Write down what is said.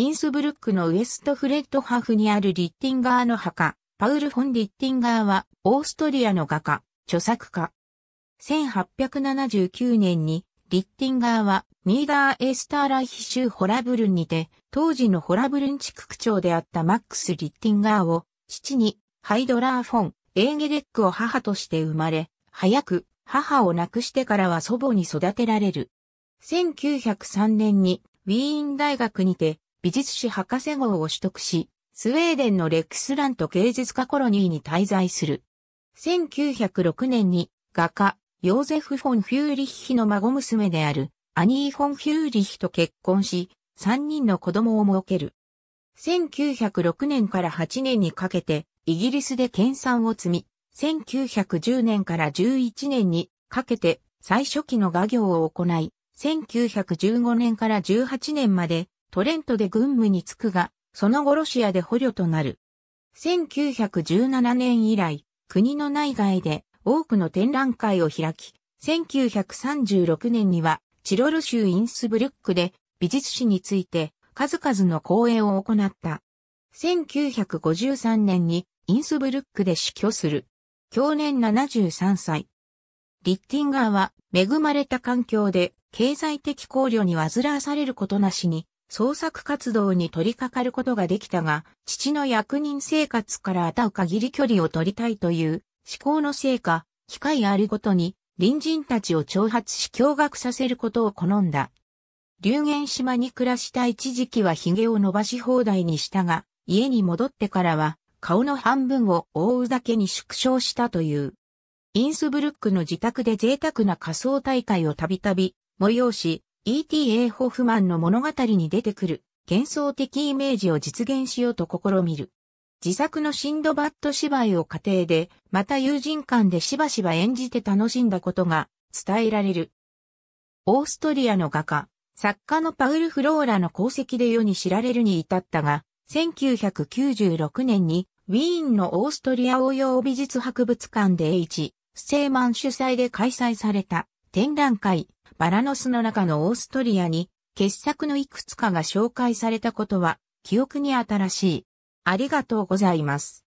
インスブルックのウエストフレッドハフにあるリッティンガーの墓、パウル・フォン・リッティンガーは、オーストリアの画家、著作家。1879年に、リッティンガーは、ニーダー・エスターライヒ州ホラブルンにて、当時のホラブルン地区区長であったマックス・リッティンガーを、父に、ハイドラー・フォン、エーゲデックを母として生まれ、早く、母を亡くしてからは祖母に育てられる。1903年に、ウィーン大学にて、美術史博士号を取得し、スウェーデンのレックスラント芸術家コロニーに滞在する。1906年に画家、ヨーゼフ・フォン・フューリッヒの孫娘であるアニー・フォン・フューリッヒと結婚し、3人の子供を設ける。1906年から8年にかけてイギリスで研鑽を積み、1910年から11年にかけて最初期の画業を行い、1915年から18年までトレントで軍務に就くが、その後ロシアで捕虜となる。1917年以来、国の内外で多くの展覧会を開き、1936年にはチロル州インスブルックで美術史について数々の講演を行った。1953年にインスブルックで死去する。去年73歳。リッティンガーは恵まれた環境で経済的考慮に煩わされることなしに創作活動に取り掛かることができたが、父の役人生活からあたう限り距離を取りたいという思考のせいか、機会あるごとに隣人たちを挑発し驚愕させることを好んだ。流言島に暮らした一時期は髭を伸ばし放題にしたが、家に戻ってからは顔の半分を覆うだけに縮小したという。インスブルックの自宅で贅沢な仮装大会をたびたび催し、E.T.A. ホフマンの物語に出てくる幻想的イメージを実現しようと試みる。自作のシンドバッド芝居を家庭で、また友人間でしばしば演じて楽しんだことが伝えられる。オーストリアの画家、作家のパウル・フローラの功績で世に知られるに至ったが、1996年にウィーンのオーストリア応用美術博物館で H、ステーマン主催で開催された展覧会、バラノスの中のオーストリアに、傑作のいくつかが紹介されたことは、記憶に新しい。ありがとうございます。